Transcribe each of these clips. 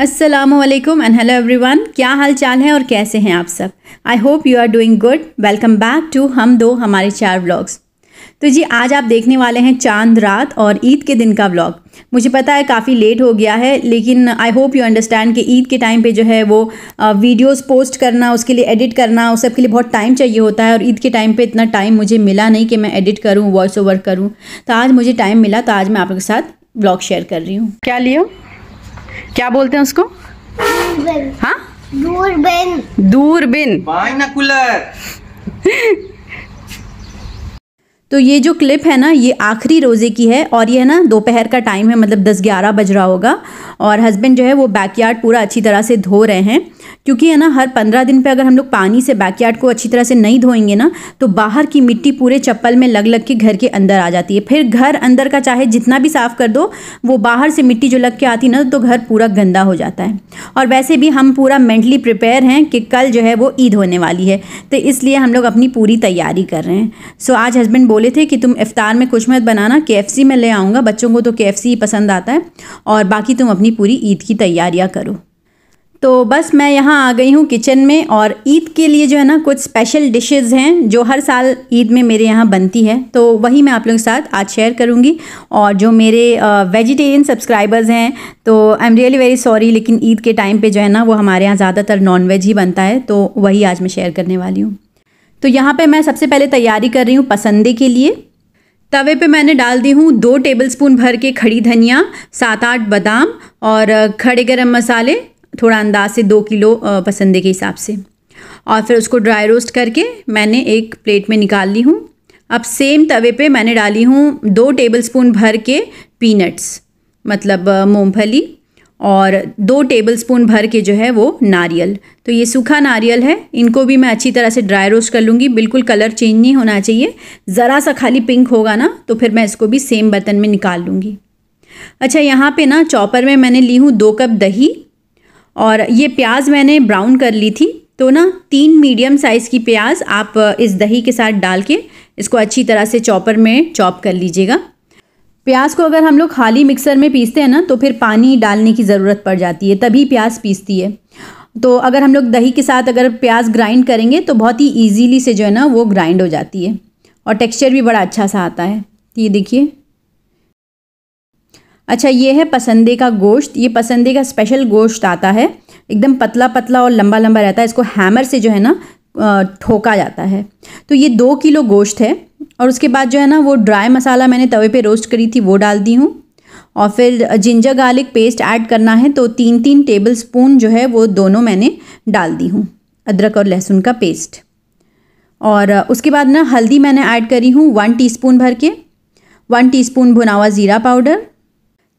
Aslam and hello everyone क्या हाल चाल है और कैसे हैं आप सब I hope you are doing good welcome back to हम दो हमारे चार व्लॉग्स तो जी आज आप देखने वाले हैं चांद रात और ईद के दिन का व्लॉग मुझे पता है काफ़ी लेट हो गया है लेकिन आई होप यू अंडरस्टैंड कि ईद के टाइम पे जो है वो वीडियोस पोस्ट करना उसके लिए एडिट करना उस सब के लिए बहुत टाइम चाहिए होता है और ईद के टाइम पे इतना टाइम मुझे मिला नहीं कि मैं एडिट करूँ वॉइस ओवर करूँ तो आज मुझे टाइम मिला तो आज मैं आपके साथ ब्लॉग शेयर कर रही हूँ क्या लियो क्या बोलते हैं उसको हाँ दूरबीन दूरबीन बाइनोकुलर तो ये जो क्लिप है ना ये आखिरी रोज़े की है और ये है ना दोपहर का टाइम है मतलब दस ग्यारह बज रहा होगा और हस्बैंड जो है वो बैकयार्ड पूरा अच्छी तरह से धो रहे हैं क्योंकि है ना हर पंद्रह दिन पे अगर हम लोग पानी से बैकयार्ड को अच्छी तरह से नहीं धोएंगे ना तो बाहर की मिट्टी पूरे चप्पल में लग लग के घर के अंदर आ जाती है फिर घर अंदर का चाहे जितना भी साफ़ कर दो वो बाहर से मिट्टी जो लग के आती ना तो घर पूरा गंदा हो जाता है और वैसे भी हम पूरा मेंटली प्रिपेयर हैं कि कल जो है वो ईद होने वाली है तो इसलिए हम लोग अपनी पूरी तैयारी कर रहे हैं सो आज हस्बैंड बोले थे कि तुम इफ़ार में कुछ मत बनाना के में ले आऊँगा बच्चों को तो के ही पसंद आता है और बाकी तुम अपनी पूरी ईद की तैयारियाँ करो तो बस मैं यहाँ आ गई हूँ किचन में और ईद के लिए जो है ना कुछ स्पेशल डिशेस हैं जो हर साल ईद में मेरे यहाँ बनती है तो वही मैं आप लोगों के साथ आज शेयर करूँगी और जो मेरे वेजिटेरियन सब्सक्राइबर्स हैं तो I am really very sorry लेकिन ईद के टाइम पे जो है ना वो हमारे यहाँ ज़्यादातर नॉन वेज ही बनता है तो वही आज मैं शेयर करने वाली हूँ तो यहाँ पे मैं सबसे पहले तैयारी कर रही हूँ पसंदे के लिए तवे पे मैंने डाल दी हूँ दो टेबलस्पून भर के खड़ी धनिया सात आठ बादाम और खड़े गरम मसाले थोड़ा अंदाज से दो किलो पसंदे के हिसाब से और फिर उसको ड्राई रोस्ट करके मैंने एक प्लेट में निकाल ली हूँ अब सेम तवे पे मैंने डाली हूँ दो टेबलस्पून भर के पीनट्स मतलब मूँगफली और दो टेबलस्पून भर के जो है वो नारियल तो ये सूखा नारियल है इनको भी मैं अच्छी तरह से ड्राई रोस्ट कर लूँगी बिल्कुल कलर चेंज नहीं होना चाहिए ज़रा सा खाली पिंक होगा ना तो फिर मैं इसको भी सेम बर्तन में निकाल लूँगी अच्छा यहाँ पे ना चॉपर में मैंने ली हूँ दो कप दही और ये प्याज मैंने ब्राउन कर ली थी तो ना तीन मीडियम साइज़ की प्याज आप इस दही के साथ डाल के इसको अच्छी तरह से चॉपर में चॉप कर लीजिएगा प्याज को अगर हम लोग खाली मिक्सर में पीसते हैं ना तो फिर पानी डालने की ज़रूरत पड़ जाती है तभी प्याज पीसती है तो अगर हम लोग दही के साथ अगर प्याज ग्राइंड करेंगे तो बहुत ही ईजीली से जो है ना वो ग्राइंड हो जाती है और टेक्स्चर भी बड़ा अच्छा सा आता है ये देखिए अच्छा ये है पसंदे का गोश्त ये पसंदे का स्पेशल गोश्त आता है एकदम पतला पतला और लंबा लंबा रहता है इसको हैमर से जो है ना ठोका जाता है तो ये दो किलो गोश्त है और उसके बाद जो है ना वो ड्राई मसाला मैंने तवे पे रोस्ट करी थी वो डाल दी हूँ और फिर जिंजर गार्लिक पेस्ट ऐड करना है तो तीन तीन टेबल स्पून जो है वो दोनों मैंने डाल दी हूँ अदरक और लहसुन का पेस्ट और उसके बाद ना हल्दी मैंने ऐड करी हूँ वन टी भर के वन टी भुना हुआ ज़ीरा powder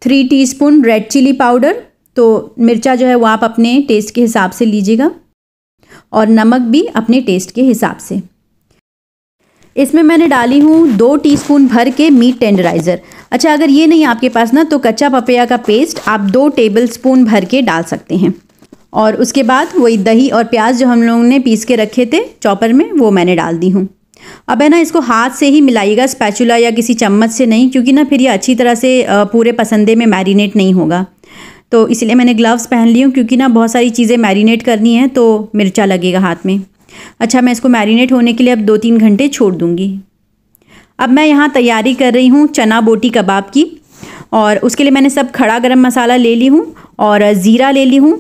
three T red chilli powder तो मिर्चा जो है वो आप अपने टेस्ट के हिसाब से लीजिएगा और नमक भी अपने टेस्ट के हिसाब से इसमें मैंने डाली हूँ दो टीस्पून भर के मीट टेंडराइज़र अच्छा अगर ये नहीं आपके पास ना तो कच्चा पपैया का पेस्ट आप दो टेबल स्पून भर के डाल सकते हैं और उसके बाद वही दही और प्याज जो हम लोगों ने पीस के रखे थे चॉपर में वो मैंने डाल दी हूँ अब है ना इसको हाथ से ही मिलाइएगा स्पैचुला या किसी चम्मच से नहीं क्योंकि ना फिर ये अच्छी तरह से पूरे पसंदे में मैरिनेट नहीं होगा तो इसलिए मैंने ग्लव्स पहन ली हूँ क्योंकि ना बहुत सारी चीज़ें मैरिनेट करनी है तो मिर्चा लगेगा हाथ में अच्छा मैं इसको मैरिनेट होने के लिए अब दो तीन घंटे छोड़ दूँगी अब मैं यहाँ तैयारी कर रही हूँ चना बोटी कबाब की और उसके लिए मैंने सब खड़ा गरम मसाला ले ली हूँ और ज़ीरा ले ली हूँ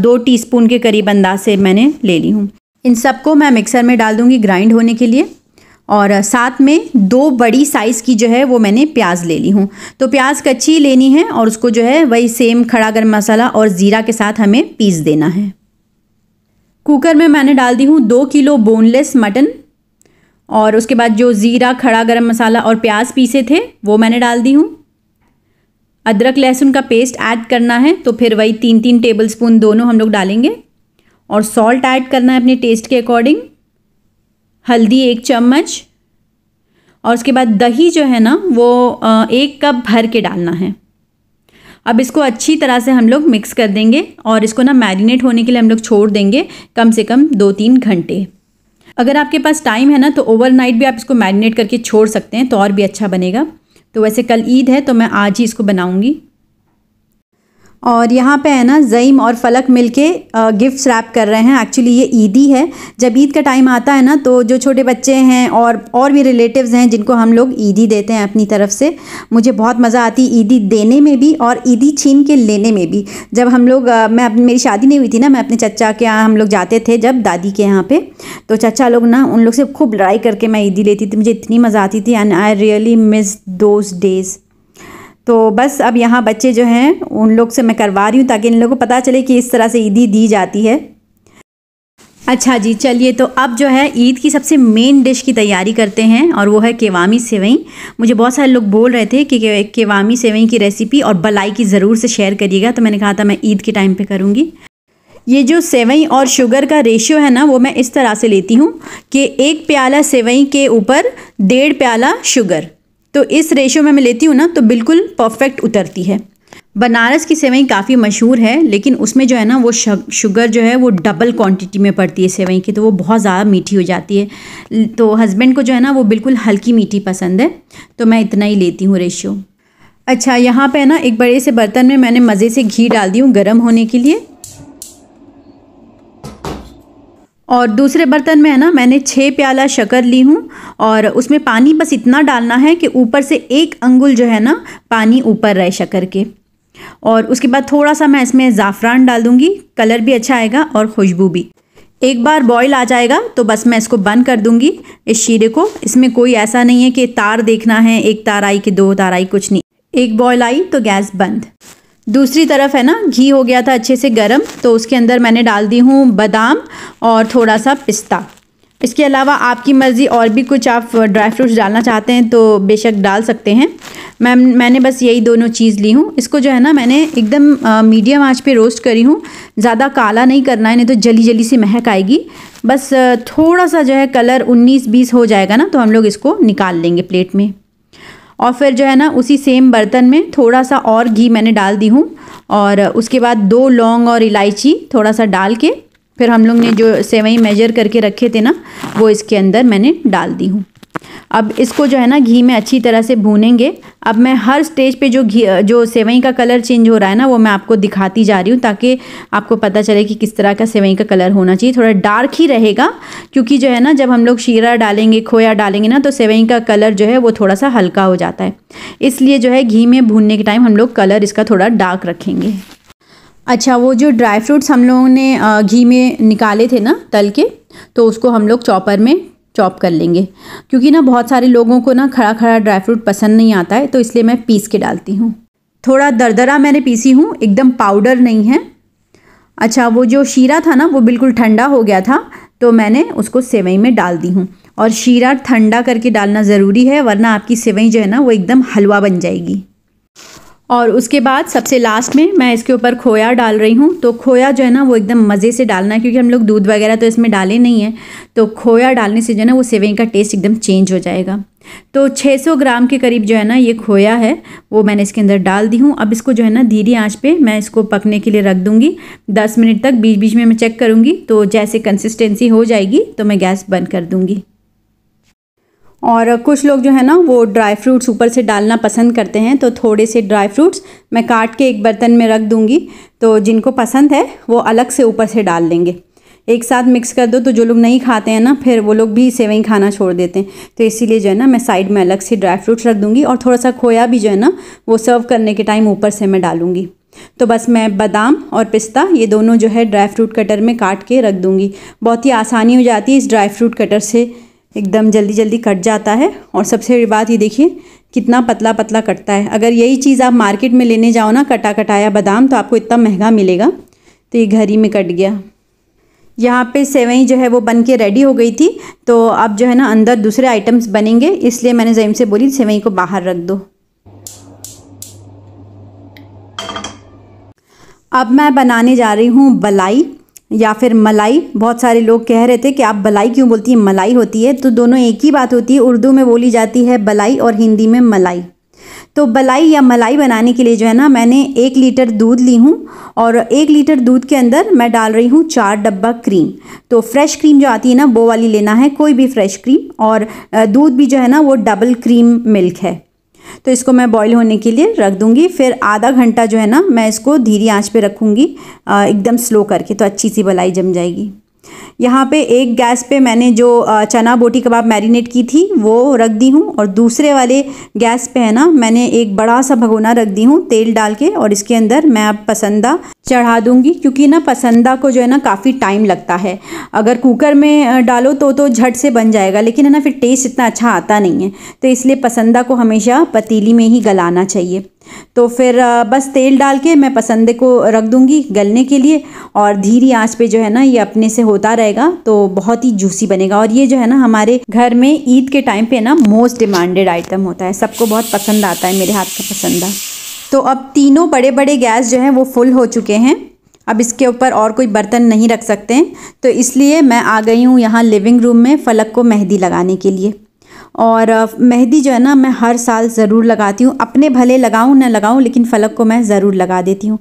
दो टीस्पून के करीब अंदाज से मैंने ले ली हूँ इन सबको मैं मिक्सर में डाल दूँगी ग्राइंड होने के लिए और साथ में दो बड़ी साइज़ की जो है वो मैंने प्याज ले ली हूँ तो प्याज कच्ची लेनी है और उसको जो है वही सेम खड़ा गर्म मसाला और ज़ीरा के साथ हमें पीस देना है कुकर में मैंने डाल दी हूँ दो किलो बोनलेस मटन और उसके बाद जो ज़ीरा खड़ा गरम मसाला और प्याज पीसे थे वो मैंने डाल दी हूँ अदरक लहसुन का पेस्ट ऐड करना है तो फिर वही तीन तीन टेबल स्पून दोनों हम लोग डालेंगे और सॉल्ट ऐड करना है अपने टेस्ट के अकॉर्डिंग हल्दी एक चम्मच और उसके बाद दही जो है ना वो एक कप भर के डालना है अब इसको अच्छी तरह से हम लोग मिक्स कर देंगे और इसको ना मैरिनेट होने के लिए हम लोग छोड़ देंगे कम से कम दो तीन घंटे अगर आपके पास टाइम है ना तो ओवरनाइट भी आप इसको मैरिनेट करके छोड़ सकते हैं तो और भी अच्छा बनेगा तो वैसे कल ईद है तो मैं आज ही इसको बनाऊँगी और यहाँ पे है ना ज़ईम और फ़लक मिलके गिफ्ट्स रैप कर रहे हैं एक्चुअली ये ईदी है जब ईद का टाइम आता है ना तो जो छोटे बच्चे हैं और और भी रिलेटिव्स हैं जिनको हम लोग ईदी देते हैं अपनी तरफ से मुझे बहुत मज़ा आती ईदी देने में भी और ईदी छीन के लेने में भी जब हम लोग मैं मेरी शादी नहीं हुई थी ना मैं अपने चचा के यहाँ हम लोग जाते थे जब दादी के यहाँ पर तो चचा लोग ना उन लोग से खूब लड़ाई करके मैं ईदी लेती थी मुझे इतनी मज़ा आती थी and I really miss those days तो बस अब यहाँ बच्चे जो हैं उन लोग से मैं करवा रही हूँ ताकि इन लोगों को पता चले कि इस तरह से ईदी दी जाती है अच्छा जी चलिए तो अब जो है ईद की सबसे मेन डिश की तैयारी करते हैं और वो है केवामी सेवई मुझे बहुत सारे लोग बोल रहे थे कि केवामी सेवई की रेसिपी और बलाई की ज़रूर से शेयर करिएगा तो मैंने कहा था मैं ईद के टाइम पे करूँगी ये जो सेवई और शुगर का रेशियो है ना वो मैं इस तरह से लेती हूँ कि एक प्याला सेवई के ऊपर डेढ़ प्याला शुगर तो इस रेशो में मैं लेती हूँ ना तो बिल्कुल परफेक्ट उतरती है बनारस की सेवई काफ़ी मशहूर है लेकिन उसमें जो है ना वो शुगर जो है वो डबल क्वांटिटी में पड़ती है सेवई की तो वो बहुत ज़्यादा मीठी हो जाती है तो हस्बैंड को जो है ना वो बिल्कुल हल्की मीठी पसंद है तो मैं इतना ही लेती हूँ रेशियो अच्छा यहाँ पे ना एक बड़े से बर्तन में मैंने मज़े से घी डाल दी हूँ गर्म होने के लिए और दूसरे बर्तन में है ना मैंने छः प्याला शक्कर ली हूँ और उसमें पानी बस इतना डालना है कि ऊपर से एक अंगुल जो है ना पानी ऊपर रहे शक्कर के और उसके बाद थोड़ा सा मैं इसमें ज़ाफ़रान डाल दूँगी कलर भी अच्छा आएगा और खुशबू भी एक बार बॉईल आ जाएगा तो बस मैं इसको बंद कर दूँगी इस शीरे को इसमें कोई ऐसा नहीं है कि तार देखना है एक तार आई कि दो तार आई कुछ नहीं एक बॉयल आई तो गैस बंद दूसरी तरफ है ना घी हो गया था अच्छे से गर्म तो उसके अंदर मैंने डाल दी हूँ बादाम और थोड़ा सा पिस्ता इसके अलावा आपकी मर्ज़ी और भी कुछ आप ड्राई फ्रूट्स डालना चाहते हैं तो बेशक डाल सकते हैं मैम मैंने बस यही दोनों चीज़ ली हूँ इसको जो है ना मैंने एकदम मीडियम आंच पे रोस्ट करी हूँ ज़्यादा काला नहीं करना है नहीं तो जली जली सी महक आएगी बस थोड़ा सा जो है कलर उन्नीस बीस हो जाएगा ना तो हम लोग इसको निकाल लेंगे प्लेट में और फिर जो है ना उसी सेम बर्तन में थोड़ा सा और घी मैंने डाल दी हूँ और उसके बाद दो लौंग और इलायची थोड़ा सा डाल के फिर हम लोग ने जो सेवई मेजर करके रखे थे ना वो इसके अंदर मैंने डाल दी हूँ अब इसको जो है ना घी में अच्छी तरह से भूनेंगे अब मैं हर स्टेज पे जो घी जो सेवई का कलर चेंज हो रहा है ना वो मैं आपको दिखाती जा रही हूँ ताकि आपको पता चले कि किस तरह का सेवई का कलर होना चाहिए थोड़ा डार्क ही रहेगा क्योंकि जो है ना जब हम लोग शीरा डालेंगे खोया डालेंगे ना तो सेवई का कलर जो है वो थोड़ा सा हल्का हो जाता है इसलिए जो है घी में भूनने के टाइम हम लोग कलर इसका थोड़ा डार्क रखेंगे अच्छा वो जो ड्राई फ्रूट्स हम लोगों ने घी में निकाले थे ना तल के तो उसको हम लोग चॉपर में चॉप कर लेंगे क्योंकि ना बहुत सारे लोगों को ना खड़ा खड़ा ड्राई फ्रूट पसंद नहीं आता है तो इसलिए मैं पीस के डालती हूँ थोड़ा दरदरा मैंने पीसी हूँ एकदम पाउडर नहीं है अच्छा वो जो शीरा था ना वो बिल्कुल ठंडा हो गया था तो मैंने उसको सेवई में डाल दी हूँ और शीरा ठंडा करके डालना ज़रूरी है वरना आपकी सेवई जो है ना वो एकदम हलवा बन जाएगी और उसके बाद सबसे लास्ट में मैं इसके ऊपर खोया डाल रही हूँ तो खोया जो है ना वो एकदम मज़े से डालना है क्योंकि हम लोग दूध वगैरह तो इसमें डाले नहीं हैं तो खोया डालने से जो है ना वो सेवई का टेस्ट एकदम चेंज हो जाएगा तो 600 ग्राम के करीब जो है ना ये खोया है वो मैंने इसके अंदर डाल दी हूँ अब इसको जो है ना धीरे आँच पर मैं इसको पकने के लिए रख दूँगी दस मिनट तक बीच बीच में मैं चेक करूँगी तो जैसे कंसिस्टेंसी हो जाएगी तो मैं गैस बंद कर दूँगी और कुछ लोग जो है ना वो ड्राई फ्रूट्स ऊपर से डालना पसंद करते हैं तो थोड़े से ड्राई फ्रूट्स मैं काट के एक बर्तन में रख दूँगी तो जिनको पसंद है वो अलग से ऊपर से डाल देंगे एक साथ मिक्स कर दो तो जो लोग नहीं खाते हैं ना फिर वो लोग भी सेवई खाना छोड़ देते हैं तो इसीलिए जो है ना मैं साइड में अलग से ड्राई फ्रूट्स रख दूँगी और थोड़ा सा खोया भी जो है ना वो सर्व करने के टाइम ऊपर से मैं डालूँगी तो बस मैं बादाम और पिस्ता ये दोनों जो है ड्राई फ्रूट कटर में काट के रख दूँगी बहुत ही आसानी हो जाती है इस ड्राई फ्रूट कटर से एकदम जल्दी जल्दी कट जाता है और सबसे बड़ी बात ये देखिए कितना पतला पतला कटता है अगर यही चीज़ आप मार्केट में लेने जाओ ना कटा कटाया बादाम तो आपको इतना महंगा मिलेगा तो ये घर ही में कट गया यहाँ पे सेवई जो है वो बन के रेडी हो गई थी तो अब जो है ना अंदर दूसरे आइटम्स बनेंगे इसलिए मैंने जैम से बोली सेवई को बाहर रख दो अब मैं बनाने जा रही हूँ बलाई या फिर मलाई बहुत सारे लोग कह रहे थे कि आप बलाई क्यों बोलती हैं मलाई होती है तो दोनों एक ही बात होती है उर्दू में बोली जाती है बलाई और हिंदी में मलाई तो बलाई या मलाई बनाने के लिए जो है ना मैंने एक लीटर दूध ली हूँ और एक लीटर दूध के अंदर मैं डाल रही हूँ चार डब्बा क्रीम तो फ्रेश क्रीम जो आती है ना वो वाली लेना है कोई भी फ्रेश क्रीम और दूध भी जो है ना वो डबल क्रीम मिल्क है तो इसको मैं बॉईल होने के लिए रख दूंगी फिर आधा घंटा जो है ना मैं इसको धीरे आंच पे रखूंगी एकदम स्लो करके तो अच्छी सी बलाई जम जाएगी यहाँ पे एक गैस पे मैंने जो चना बोटी कबाब मैरिनेट की थी वो रख दी हूँ और दूसरे वाले गैस पे है ना मैंने एक बड़ा सा भगोना रख दी हूँ तेल डाल के और इसके अंदर मैं अब पसंदा चढ़ा दूँगी क्योंकि ना पसंदा को जो है ना काफ़ी टाइम लगता है अगर कुकर में डालो तो तो झट से बन जाएगा लेकिन है ना फिर टेस्ट इतना अच्छा आता नहीं है तो इसलिए पसंदा को हमेशा पतीली में ही गलाना चाहिए तो फिर बस तेल डाल के मैं पसंदे को रख दूँगी गलने के लिए और धीरी आंच पे जो है ना ये अपने से होता रहेगा तो बहुत ही जूसी बनेगा और ये जो है ना हमारे घर में ईद के टाइम पे ना मोस्ट डिमांडेड आइटम होता है सबको बहुत पसंद आता है मेरे हाथ का पसंदा तो अब तीनों बड़े बड़े गैस जो हैं वो फुल हो चुके हैं अब इसके ऊपर और कोई बर्तन नहीं रख सकते हैं तो इसलिए मैं आ गई हूँ यहाँ लिविंग रूम में फलक को मेहंदी लगाने के लिए और मेहंदी जो है ना मैं हर साल ज़रूर लगाती हूँ अपने भले लगाऊँ ना लगाऊँ लेकिन फलक को मैं ज़रूर लगा देती हूँ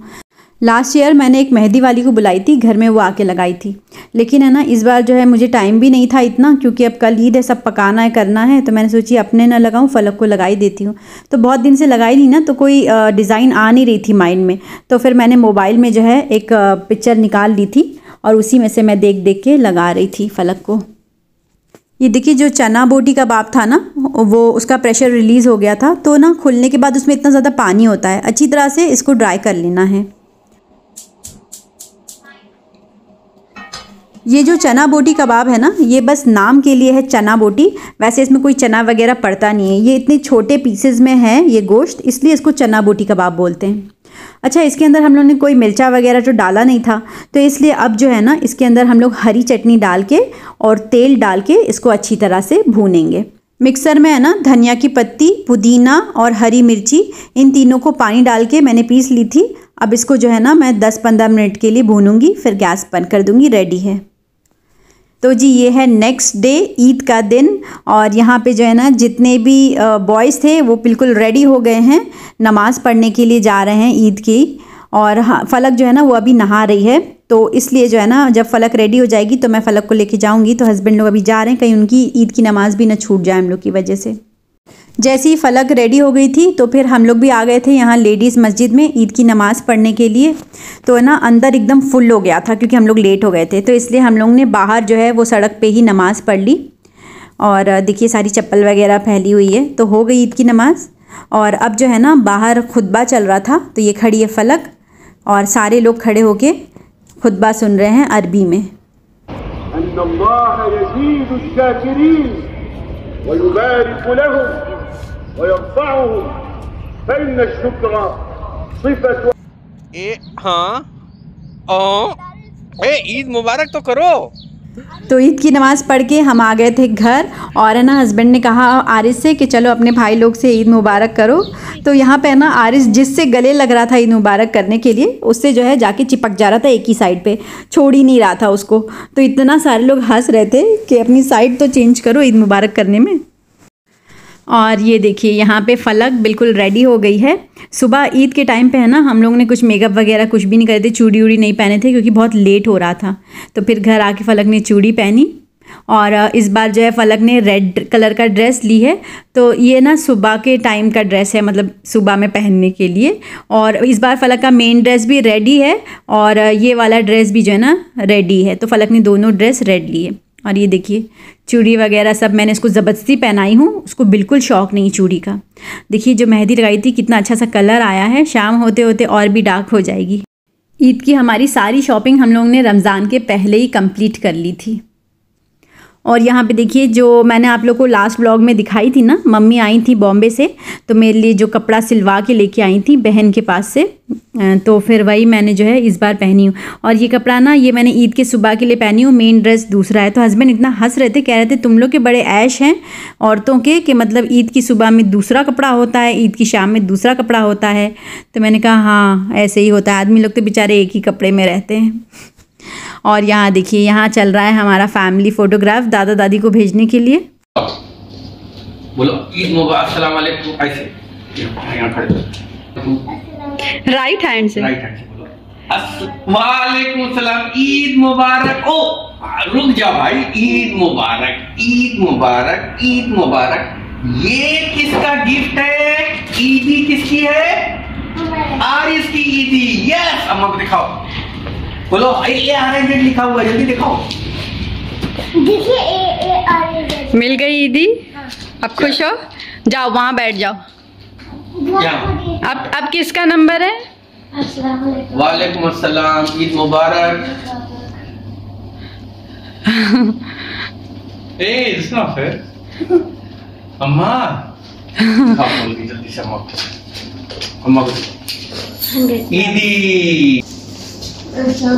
लास्ट ईयर मैंने एक मेहंदी वाली को बुलाई थी घर में वो आके लगाई थी लेकिन है ना इस बार जो है मुझे टाइम भी नहीं था इतना क्योंकि अब कल ईद है सब पकाना है करना है तो मैंने सोची अपने ना लगाऊँ फलक को लगाई देती हूँ तो बहुत दिन से लगाई नहीं ना तो कोई डिज़ाइन आ नहीं रही थी माइंड में तो फिर मैंने मोबाइल में जो है एक पिक्चर निकाल ली थी और उसी में से मैं देख देख के लगा रही थी फलक को ये देखिए जो चना बोटी कबाब था ना वो उसका प्रेशर रिलीज़ हो गया था तो ना खुलने के बाद उसमें इतना ज़्यादा पानी होता है अच्छी तरह से इसको ड्राई कर लेना है ये जो चना बोटी कबाब है ना ये बस नाम के लिए है चना बोटी वैसे इसमें कोई चना वगैरह पड़ता नहीं है ये इतने छोटे पीसेज में है ये गोश्त इसलिए इसको चना बोटी कबाब बोलते हैं अच्छा इसके अंदर हम लोग ने कोई मिर्चा वगैरह जो डाला नहीं था तो इसलिए अब जो है ना इसके अंदर हम लोग हरी चटनी डाल के और तेल डाल के इसको अच्छी तरह से भूनेंगे मिक्सर में है ना धनिया की पत्ती पुदीना और हरी मिर्ची इन तीनों को पानी डाल के मैंने पीस ली थी अब इसको जो है ना मैं 10-15 मिनट के लिए भूनूंगी फिर गैस बंद कर दूंगी रेडी है तो जी ये है नेक्स्ट डे ईद का दिन और यहाँ पे जो है ना जितने भी बॉयज़ थे वो बिल्कुल रेडी हो गए हैं नमाज़ पढ़ने के लिए जा रहे हैं ईद की और हाँ, फलक जो है ना वो अभी नहा रही है तो इसलिए जो है ना जब फलक रेडी हो जाएगी तो मैं फलक को लेके जाऊंगी तो हस्बैंड लोग अभी जा रहे हैं कहीं उनकी ईद की नमाज़ भी ना छूट जाए हम लोग की वजह से जैसे ही फलक रेडी हो गई थी तो फिर हम लोग भी आ गए थे यहाँ लेडीज़ मस्जिद में ईद की नमाज़ पढ़ने के लिए तो ना अंदर एकदम फुल हो गया था क्योंकि हम लोग लेट हो गए थे तो इसलिए हम लोग ने बाहर जो है वो सड़क पे ही नमाज़ पढ़ ली और देखिए सारी चप्पल वगैरह फैली हुई है तो हो गई ईद की नमाज़ और अब जो है ना बाहर खुतबा चल रहा था तो ये खड़ी है फलक और सारे लोग खड़े होके खुतबा सुन रहे हैं अरबी में ويبارك لهم ए हाँ ओ, ए ईद मुबारक तो करो तो ईद की नमाज़ पढ़ के हम आ गए थे घर और है ना हस्बैंड ने कहा आरिस से कि चलो अपने भाई लोग से ईद मुबारक करो तो यहाँ पे है ना आरिस जिससे गले लग रहा था ईद मुबारक करने के लिए उससे जो है जाके चिपक जा रहा था एक ही साइड पे छोड़ ही नहीं रहा था उसको तो इतना सारे लोग हंस रहे थे कि अपनी साइड तो चेंज करो ईद मुबारक करने में और ये देखिए यहाँ पे फलक बिल्कुल रेडी हो गई है सुबह ईद के टाइम पे है ना हम लोगों ने कुछ मेकअप वगैरह कुछ भी नहीं करे थे चूड़ी उड़ी नहीं पहने थे क्योंकि बहुत लेट हो रहा था तो फिर घर आके फलक ने चूड़ी पहनी और इस बार जो है फलक ने रेड कलर का ड्रेस ली है तो ये ना सुबह के टाइम का ड्रेस है मतलब सुबह में पहनने के लिए और इस बार फलक का मेन ड्रेस भी रेडी है और ये वाला ड्रेस भी जो है ना रेडी है तो फलक ने दोनों ड्रेस रेड लिए और ये देखिए चूड़ी वगैरह सब मैंने इसको ज़बरदस्ती पहनाई हूँ उसको बिल्कुल शौक नहीं चूड़ी का देखिए जो मेहंदी लगाई थी कितना अच्छा सा कलर आया है शाम होते होते और भी डार्क हो जाएगी ईद की हमारी सारी शॉपिंग हम लोगों ने रमज़ान के पहले ही कंप्लीट कर ली थी और यहाँ पे देखिए जो मैंने आप लोग को लास्ट ब्लॉग में दिखाई थी ना मम्मी आई थी बॉम्बे से तो मेरे लिए जो कपड़ा सिलवा के लेके आई थी बहन के पास से तो फिर वही मैंने जो है इस बार पहनी हूँ और ये कपड़ा ना ये मैंने ईद के सुबह के लिए पहनी हूँ मेन ड्रेस दूसरा है तो हस्बैंड इतना हंस रहे थे कह रहे थे तुम लोग के बड़े ऐश हैं औरतों के कि मतलब ईद की सुबह में दूसरा कपड़ा होता है ईद की शाम में दूसरा कपड़ा होता है तो मैंने कहा हाँ ऐसे ही होता है आदमी लोग तो बेचारे एक ही कपड़े में रहते हैं और यहाँ देखिए यहाँ चल रहा है हमारा फैमिली फोटोग्राफ दादा दादी को भेजने के लिए बोलो राइट हैंड से वालेकुम सलाम ईद मुबारक ओ रुक जाओ भाई ईद मुबारक ईद मुबारक ईद मुबारक ये किसका गिफ्ट है ईदी किसकी है आर इसकी ईदी यस अम्मा को दिखाओ बोलो ए आर जेड लिखा हुआ जल्दी दिखाओ देखिए ए ए अरेंजमेंट मिल गई दीदी हाँ। अब खुश हो जाओ वहाँ बैठ जाओ अब अब किसका नंबर है वालेकुम अस्सलाम ईद मुबारक ए इट्स नॉट फेयर अम्मा जल्दी से अम्मा को अम्मा को ईदी अच्छा,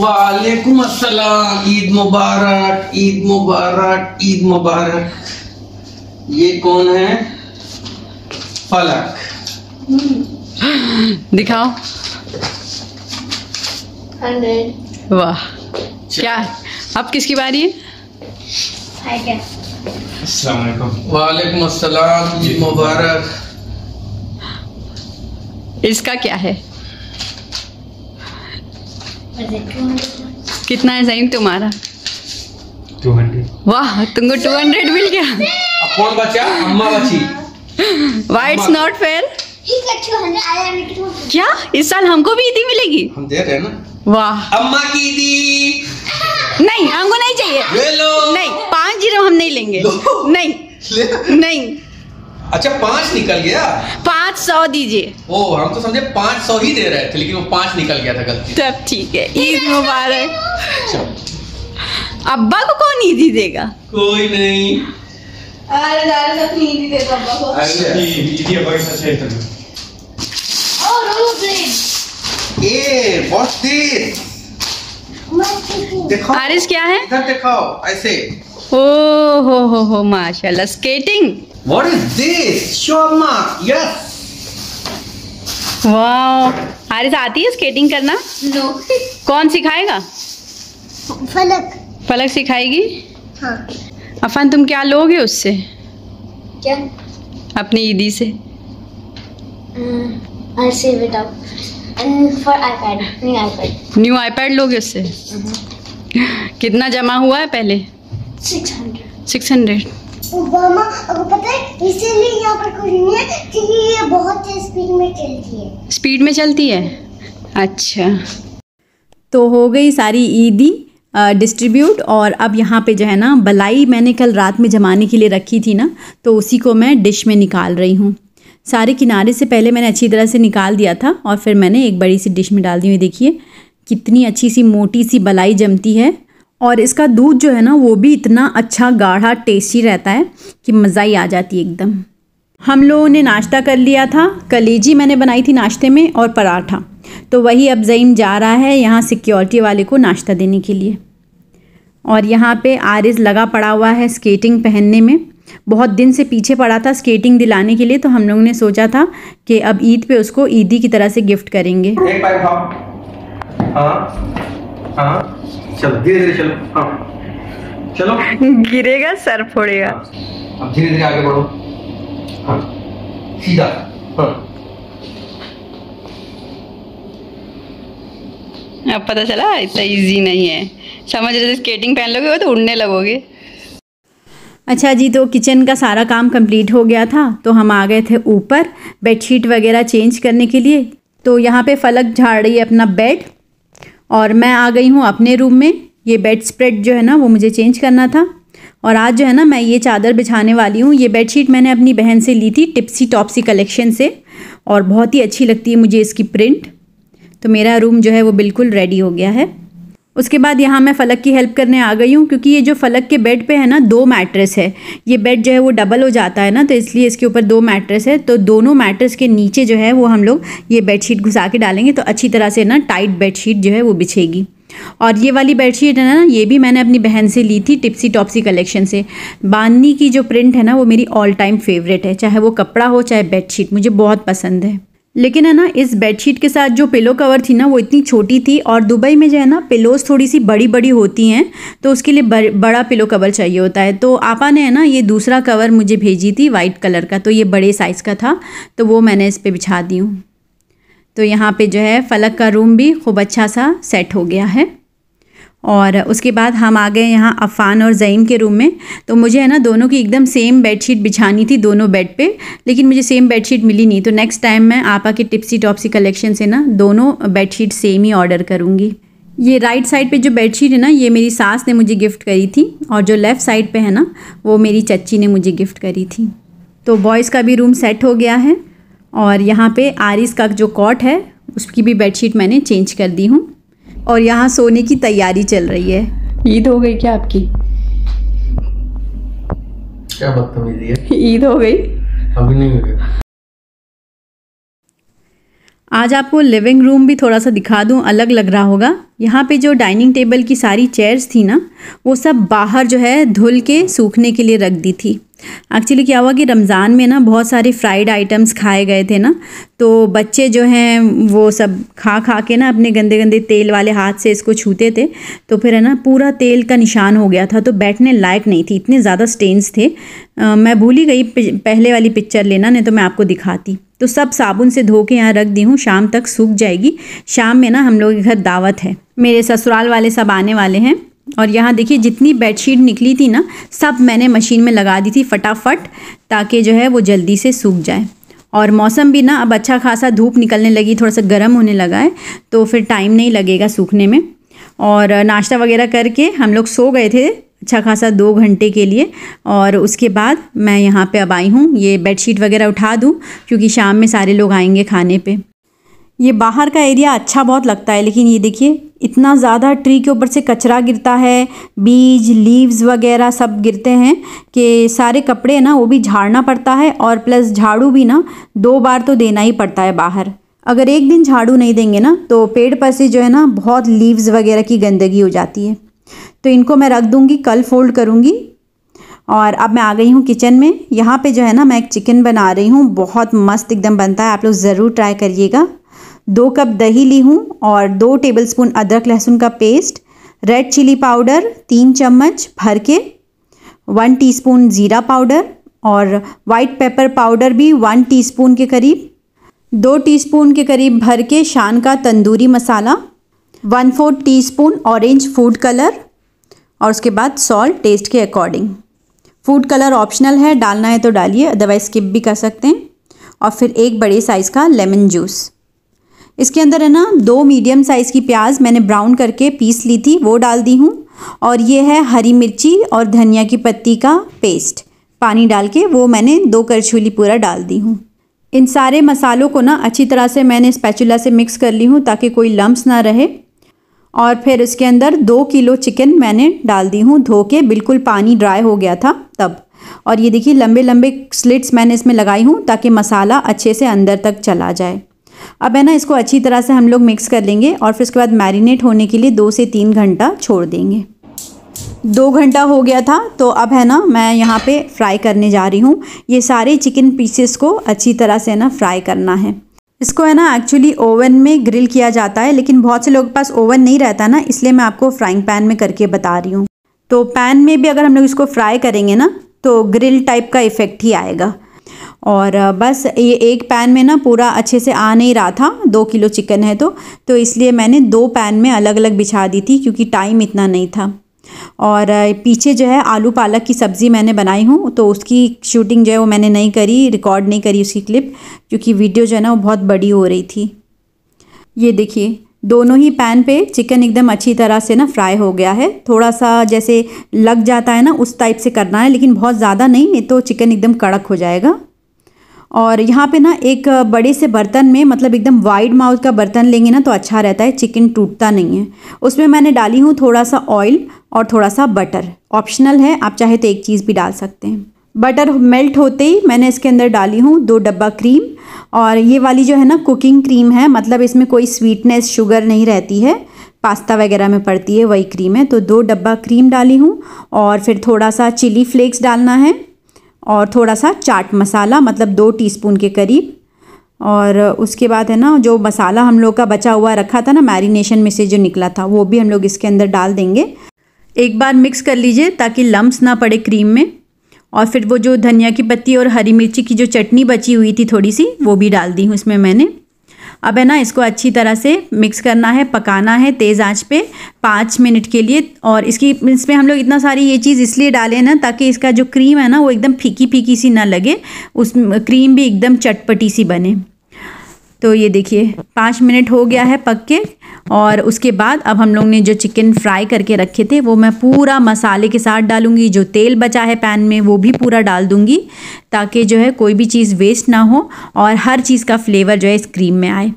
वालेकुम अस्सलाम ईद मुबारक ईद मुबारक ईद मुबारक ये कौन है फलक हम्म, दिखाओ वाह अच्छा। क्या अब किसकी बारी है वालेकुम अस्सलाम ईद मुबारक इसका क्या है कितना है जहीन तुम्हारा टू वाह तुमको टू हंड्रेड मिल गया अब कौन बचा अम्मा बची वाई इट्स नॉट फेयर क्या इस साल हमको भी ईदी मिलेगी हम दे रहे हैं ना वाह अम्मा की ईदी नहीं हमको नहीं चाहिए नहीं पाँच जीरो हम नहीं लेंगे नहीं नहीं अच्छा पांच निकल गया पांच सौ दीजिए ओ हम तो समझे पांच सौ ही दे रहे थे लेकिन वो पांच निकल गया था गलती तब ठीक है ईद मुबारक अब्बा को कौन ईदी देगा कोई नहीं अरे क्या है इधर ऐसे Oh, हो हो ho, mashallah. Skating. What is this? Shawmak. Yes wow आरिस आती है स्केटिंग करना नो no. कौन सिखाएगा फलक फलक सिखाएगी हाँ अफान तुम क्या लोगे उससे क्या अपनी ईदी से न्यू हम्म, आईपैड लोगे उससे हम्म। कितना जमा हुआ है पहले सिक्स हंड्रेड पर स्पीड में चलती है स्पीड में चलती है अच्छा तो हो गई सारी ईदी डिस्ट्रीब्यूट और अब यहाँ पे जो है ना बलाई मैंने कल रात में जमाने के लिए रखी थी ना तो उसी को मैं डिश में निकाल रही हूँ सारे किनारे से पहले मैंने अच्छी तरह से निकाल दिया था और फिर मैंने एक बड़ी सी डिश में डाल दी हुई देखिए कितनी अच्छी सी मोटी सी बलाई जमती है और इसका दूध जो है ना वो भी इतना अच्छा गाढ़ा टेस्टी रहता है कि मज़ा ही आ जाती है एकदम हम लोगों ने नाश्ता कर लिया था कलेजी मैंने बनाई थी नाश्ते में और पराठा तो वही अब जईम जा रहा है यहाँ सिक्योरिटी वाले को नाश्ता देने के लिए और यहाँ पे आरिज लगा पड़ा हुआ है स्केटिंग पहनने में बहुत दिन से पीछे पड़ा था स्केटिंग दिलाने के लिए तो हम लोगों ने सोचा था कि अब ईद पे उसको ईदी की तरह से गिफ्ट करेंगे एक हाँ। चलो धीरे धीरे चलो हाँ चलो गिरेगा सर फोड़ेगा हाँ। अब धीरे धीरे आगे बढ़ो हाँ सीधा हाँ अब पता चला इतना इजी नहीं है समझ रहे स्केटिंग पहन लोगे तो उड़ने लगोगे अच्छा जी तो किचन का सारा काम कंप्लीट हो गया था तो हम आ गए थे ऊपर बेडशीट वगैरह चेंज करने के लिए तो यहाँ पे फलक झाड़ रही है अपना बेड और मैं आ गई हूँ अपने रूम में ये बेड स्प्रेड जो है ना वो मुझे चेंज करना था और आज जो है ना मैं ये चादर बिछाने वाली हूँ ये बेडशीट मैंने अपनी बहन से ली थी टिप्सी टॉपसी कलेक्शन से और बहुत ही अच्छी लगती है मुझे इसकी प्रिंट तो मेरा रूम जो है वो बिल्कुल रेडी हो गया है उसके बाद यहाँ मैं फ़लक की हेल्प करने आ गई हूँ क्योंकि ये जो फ़लक के बेड पे है ना दो मैट्रेस है ये बेड जो है वो डबल हो जाता है ना तो इसलिए इसके ऊपर दो मैट्रेस है तो दोनों मैट्रेस के नीचे जो है वो हम लोग ये बेडशीट घुसा के डालेंगे तो अच्छी तरह से ना टाइट बेडशीट जो है वो बिछेगी और ये वाली बेडशीट है ना ये भी मैंने अपनी बहन से ली थी टिप्सी टॉप्सी कलेक्शन से बांधनी की जो प्रिंट है ना वो मेरी ऑल टाइम फेवरेट है चाहे वो कपड़ा हो चाहे बेडशीट मुझे बहुत पसंद है लेकिन है ना इस बेडशीट के साथ जो पिलो कवर थी ना वो इतनी छोटी थी और दुबई में जो है ना पिलोज थोड़ी सी बड़ी बड़ी होती हैं तो उसके लिए बड़ा पिलो कवर चाहिए होता है तो आपा ने है ना ये दूसरा कवर मुझे भेजी थी वाइट कलर का तो ये बड़े साइज़ का था तो वो मैंने इस पर बिछा दी हूँ तो यहाँ पे जो है फलक का रूम भी खूब अच्छा सा सेट हो गया है और उसके बाद हम आ गए यहाँ अफ़ान और ज़ईम के रूम में तो मुझे है ना दोनों की एकदम सेम बेडशीट बिछानी थी दोनों बेड पे लेकिन मुझे सेम बेडशीट मिली नहीं तो नेक्स्ट टाइम मैं आपा के टिप्सी टॉप्सी कलेक्शन से ना दोनों बेडशीट सेम ही ऑर्डर करूँगी ये राइट साइड पे जो बेडशीट है ना ये मेरी सास ने मुझे गिफ्ट करी थी और जो लेफ़्ट साइड पर है ना वो मेरी चच्ची ने मुझे गिफ्ट करी थी तो बॉयज़ का भी रूम सेट हो गया है और यहाँ पर आरिस का जो कॉट है उसकी भी बेडशीट मैंने चेंज कर दी हूँ और यहाँ सोने की तैयारी चल रही है ईद हो गई क्या आपकी क्या बदतमीजी है ईद हो गई अभी नहीं हो आज आपको लिविंग रूम भी थोड़ा सा दिखा दूं अलग लग रहा होगा यहाँ पे जो डाइनिंग टेबल की सारी चेयर्स थी ना वो सब बाहर जो है धुल के सूखने के लिए रख दी थी एक्चुअली क्या हुआ कि रमज़ान में ना बहुत सारे फ्राइड आइटम्स खाए गए थे ना तो बच्चे जो हैं वो सब खा खा के ना अपने गंदे गंदे तेल वाले हाथ से इसको छूते थे तो फिर है ना पूरा तेल का निशान हो गया था तो बैठने लायक नहीं थी इतने ज़्यादा स्टेन्स थे आ, मैं भूल ही गई पहले वाली पिक्चर लेना नहीं तो मैं आपको दिखाती तो सब साबुन से धो के यहाँ रख दी हूँ शाम तक सूख जाएगी शाम में ना हम लोग के घर दावत है मेरे ससुराल वाले सब आने वाले हैं और यहाँ देखिए जितनी बेडशीट निकली थी ना सब मैंने मशीन में लगा दी थी फटाफट ताकि जो है वो जल्दी से सूख जाए और मौसम भी ना अब अच्छा खासा धूप निकलने लगी थोड़ा सा गर्म होने लगा है तो फिर टाइम नहीं लगेगा सूखने में और नाश्ता वगैरह करके हम लोग सो गए थे अच्छा खासा दो घंटे के लिए और उसके बाद मैं यहाँ पे अब आई हूँ ये बेडशीट वगैरह उठा दूँ क्योंकि शाम में सारे लोग आएंगे खाने पे ये बाहर का एरिया अच्छा बहुत लगता है लेकिन ये देखिए इतना ज़्यादा ट्री के ऊपर से कचरा गिरता है बीज लीव्स वगैरह सब गिरते हैं कि सारे कपड़े ना वो भी झाड़ना पड़ता है और प्लस झाड़ू भी ना दो बार तो देना ही पड़ता है बाहर अगर एक दिन झाड़ू नहीं देंगे ना तो पेड़ पर से जो है ना बहुत लीव्स वगैरह की गंदगी हो जाती है तो इनको मैं रख दूँगी कल फोल्ड करूँगी और अब मैं आ गई हूँ किचन में यहाँ पे जो है ना मैं एक चिकन बना रही हूँ बहुत मस्त एकदम बनता है आप लोग ज़रूर ट्राई करिएगा दो कप दही ली हूँ और दो टेबलस्पून अदरक लहसुन का पेस्ट रेड चिली पाउडर तीन चम्मच भर के वन टीस्पून ज़ीरा पाउडर और वाइट पेपर पाउडर भी वन टीस्पून के करीब दो टीस्पून के करीब भर के शान का tandoori masala one fourth teaspoon orange food colour और उसके बाद सॉल्ट टेस्ट के अकॉर्डिंग फूड कलर ऑप्शनल है डालना है तो डालिए अदरवाइज स्किप भी कर सकते हैं और फिर एक बड़े साइज़ का लेमन जूस इसके अंदर है ना दो मीडियम साइज़ की प्याज मैंने ब्राउन करके पीस ली थी वो डाल दी हूँ और ये है हरी मिर्ची और धनिया की पत्ती का पेस्ट पानी डाल के वो मैंने दो करछुली पूरा डाल दी हूँ इन सारे मसालों को ना अच्छी तरह से मैंने स्पैचुला से मिक्स कर ली हूँ ताकि कोई लम्ब ना रहे और फिर उसके अंदर दो किलो चिकन मैंने डाल दी हूँ धो के बिल्कुल पानी ड्राई हो गया था तब और ये देखिए लंबे लंबे स्लिट्स मैंने इसमें लगाई हूँ ताकि मसाला अच्छे से अंदर तक चला जाए अब है ना इसको अच्छी तरह से हम लोग मिक्स कर लेंगे और फिर उसके बाद मैरिनेट होने के लिए दो से तीन घंटा छोड़ देंगे दो घंटा हो गया था तो अब है ना मैं यहाँ पे फ्राई करने जा रही हूँ ये सारे चिकन पीसेस को अच्छी तरह से ना फ्राई करना है इसको है ना एक्चुअली ओवन में ग्रिल किया जाता है लेकिन बहुत से लोगों के पास ओवन नहीं रहता ना इसलिए मैं आपको फ्राइंग पैन में करके बता रही हूँ तो पैन में भी अगर हम लोग इसको फ्राई करेंगे ना तो ग्रिल टाइप का इफ़ेक्ट ही आएगा और बस ये एक पैन में ना पूरा अच्छे से आ नहीं रहा था दो किलो चिकन है तो तो इसलिए मैंने दो पैन में अलग अलग बिछा दी थी क्योंकि टाइम इतना नहीं था और पीछे जो है आलू पालक की सब्ज़ी मैंने बनाई हूँ तो उसकी शूटिंग जो है वो मैंने नहीं करी रिकॉर्ड नहीं करी उसकी क्लिप क्योंकि वीडियो जो है ना वो बहुत बड़ी हो रही थी ये देखिए दोनों ही पैन पे चिकन एकदम अच्छी तरह से ना फ्राई हो गया है थोड़ा सा जैसे लग जाता है ना उस टाइप से करना है लेकिन बहुत ज़्यादा नहीं नहीं तो चिकन एकदम कड़क हो जाएगा और यहाँ पे ना एक बड़े से बर्तन में मतलब एकदम वाइड माउथ का बर्तन लेंगे ना तो अच्छा रहता है चिकन टूटता नहीं है उसमें मैंने डाली हूँ थोड़ा सा ऑयल और थोड़ा सा बटर ऑप्शनल है आप चाहे तो एक चीज़ भी डाल सकते हैं बटर मेल्ट होते ही मैंने इसके अंदर डाली हूँ दो डब्बा क्रीम और ये वाली जो है ना कुकिंग क्रीम है मतलब इसमें कोई स्वीटनेस शुगर नहीं रहती है पास्ता वगैरह में पड़ती है वही क्रीम है तो दो डब्बा क्रीम डाली हूँ और फिर थोड़ा सा चिली फ्लेक्स डालना है और थोड़ा सा चाट मसाला मतलब दो टीस्पून के करीब और उसके बाद है ना जो मसाला हम लोग का बचा हुआ रखा था ना मैरिनेशन में से जो निकला था वो भी हम लोग इसके अंदर डाल देंगे एक बार मिक्स कर लीजिए ताकि लम्ब ना पड़े क्रीम में और फिर वो जो धनिया की पत्ती और हरी मिर्ची की जो चटनी बची हुई थी थोड़ी सी वो भी डाल दी हूँ इसमें मैंने अब है ना इसको अच्छी तरह से मिक्स करना है पकाना है तेज़ आंच पे पाँच मिनट के लिए और इसकी इसमें हम लोग इतना सारी ये चीज़ इसलिए डालें ना ताकि इसका जो क्रीम है ना वो एकदम फीकी फीकी सी ना लगे उस क्रीम भी एकदम चटपटी सी बने तो ये देखिए पाँच मिनट हो गया है पक के और उसके बाद अब हम लोग ने जो चिकन फ्राई करके रखे थे वो मैं पूरा मसाले के साथ डालूंगी जो तेल बचा है पैन में वो भी पूरा डाल दूंगी ताकि जो है कोई भी चीज़ वेस्ट ना हो और हर चीज़ का फ्लेवर जो है इस क्रीम में आए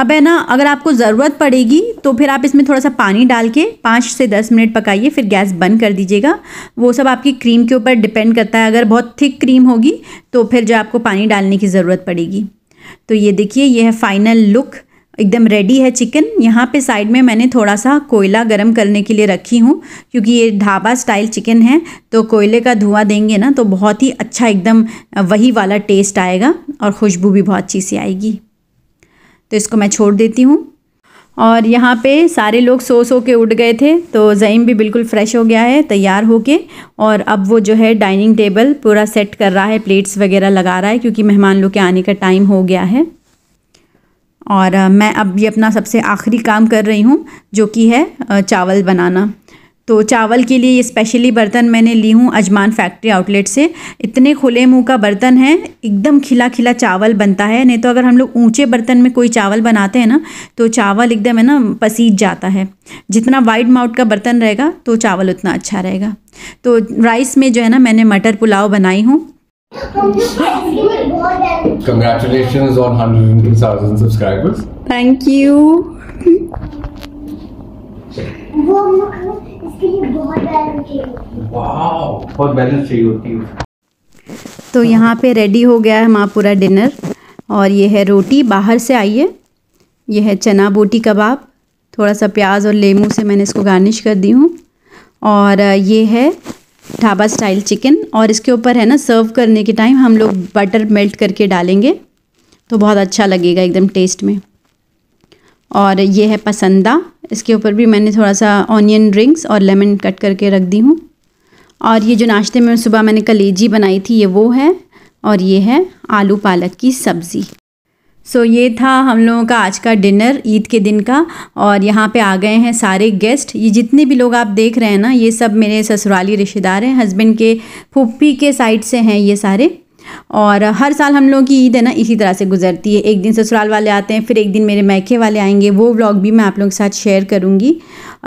अब है ना अगर आपको ज़रूरत पड़ेगी तो फिर आप इसमें थोड़ा सा पानी डाल के पाँच से दस मिनट पकाइए फिर गैस बंद कर दीजिएगा वो सब आपकी क्रीम के ऊपर डिपेंड करता है अगर बहुत थिक क्रीम होगी तो फिर जो आपको पानी डालने की ज़रूरत पड़ेगी तो ये देखिए ये है फाइनल लुक एकदम रेडी है चिकन यहाँ पे साइड में मैंने थोड़ा सा कोयला गरम करने के लिए रखी हूँ क्योंकि ये ढाबा स्टाइल चिकन है तो कोयले का धुआं देंगे ना तो बहुत ही अच्छा एकदम वही वाला टेस्ट आएगा और खुशबू भी बहुत अच्छी सी आएगी तो इसको मैं छोड़ देती हूँ और यहाँ पे सारे लोग सो सो के उठ गए थे तो ज़ईम भी बिल्कुल फ्रेश हो गया है तैयार होके और अब वो जो है डाइनिंग टेबल पूरा सेट कर रहा है प्लेट्स वगैरह लगा रहा है क्योंकि मेहमान लोग के आने का टाइम हो गया है और मैं अब ये अपना सबसे आखिरी काम कर रही हूँ जो कि है चावल बनाना तो चावल के लिए ये स्पेशली बर्तन मैंने ली हूँ अजमान फैक्ट्री आउटलेट से इतने खुले मुंह का बर्तन है एकदम खिला खिला चावल बनता है नहीं तो अगर हम लोग ऊंचे बर्तन में कोई चावल बनाते हैं ना तो चावल एकदम है ना पसीज जाता है जितना वाइड माउथ का बर्तन रहेगा तो चावल उतना अच्छा रहेगा तो राइस में जो है ना मैंने मटर पुलाव बनाई हूँ थैंक यू बहुत बैलेंस चाहिए होती है तो यहाँ पे रेडी हो गया है हमारा पूरा डिनर और ये है रोटी बाहर से आई है है चना बोटी कबाब थोड़ा सा प्याज और लेमू से मैंने इसको गार्निश कर दी हूँ और ये है ढाबा स्टाइल चिकन और इसके ऊपर है ना सर्व करने के टाइम हम लोग बटर मेल्ट करके डालेंगे तो बहुत अच्छा लगेगा एकदम टेस्ट में और ये है पसंदा इसके ऊपर भी मैंने थोड़ा सा ऑनियन रिंग्स और लेमन कट करके रख दी हूँ और ये जो नाश्ते में सुबह मैंने कलेजी बनाई थी ये वो है और ये है आलू पालक की सब्ज़ी सो so, ये था हम लोगों का आज का डिनर ईद के दिन का और यहाँ पे आ गए हैं सारे गेस्ट ये जितने भी लोग आप देख रहे हैं ना ये सब मेरे ससुराली रिश्तेदार हैं हस्बैंड के फूफी के साइड से हैं ये सारे और हर साल हम लोगों की ईद है ना इसी तरह से गुजरती है एक दिन ससुराल वाले आते हैं फिर एक दिन मेरे मैके वाले आएंगे वो व्लॉग भी मैं आप लोगों के साथ शेयर करूँगी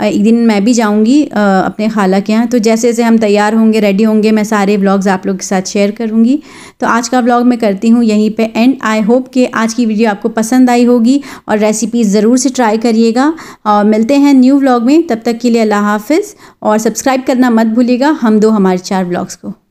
एक दिन मैं भी जाऊँगी अपने खाला के यहाँ तो जैसे जैसे हम तैयार होंगे रेडी होंगे मैं सारे व्लॉग्स आप लोग के साथ शेयर करूँगी तो आज का व्लॉग मैं करती हूँ यहीं पर एंड आई होप कि आज की वीडियो आपको पसंद आई होगी और रेसिपी ज़रूर से ट्राई करिएगा और मिलते हैं न्यू व्लॉग में तब तक के लिए अल्लाह हाफिज़ और सब्सक्राइब करना मत भूलिएगा हम दो हमारे चार व्लॉग्स को